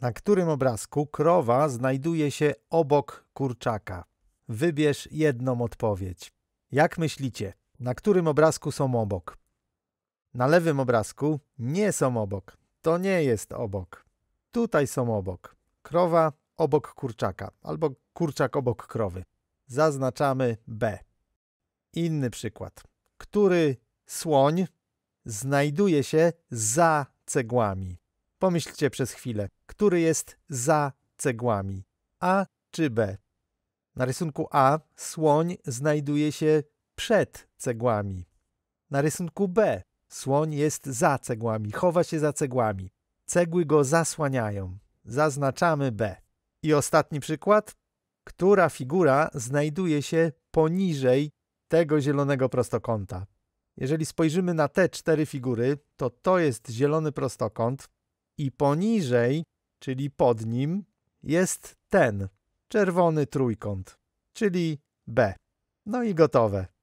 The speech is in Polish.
Na którym obrazku krowa znajduje się obok kurczaka? Wybierz jedną odpowiedź. Jak myślicie, na którym obrazku są obok? Na lewym obrazku nie są obok. To nie jest obok. Tutaj są obok. Krowa obok kurczaka albo kurczak obok krowy. Zaznaczamy B. Inny przykład. Który słoń znajduje się za cegłami? Pomyślcie przez chwilę, który jest za cegłami, A czy B? Na rysunku A słoń znajduje się przed cegłami. Na rysunku B słoń jest za cegłami, chowa się za cegłami. Cegły go zasłaniają. Zaznaczamy B. I ostatni przykład. Która figura znajduje się poniżej tego zielonego prostokąta? Jeżeli spojrzymy na te cztery figury, to to jest zielony prostokąt, i poniżej, czyli pod nim, jest ten czerwony trójkąt, czyli B. No i gotowe.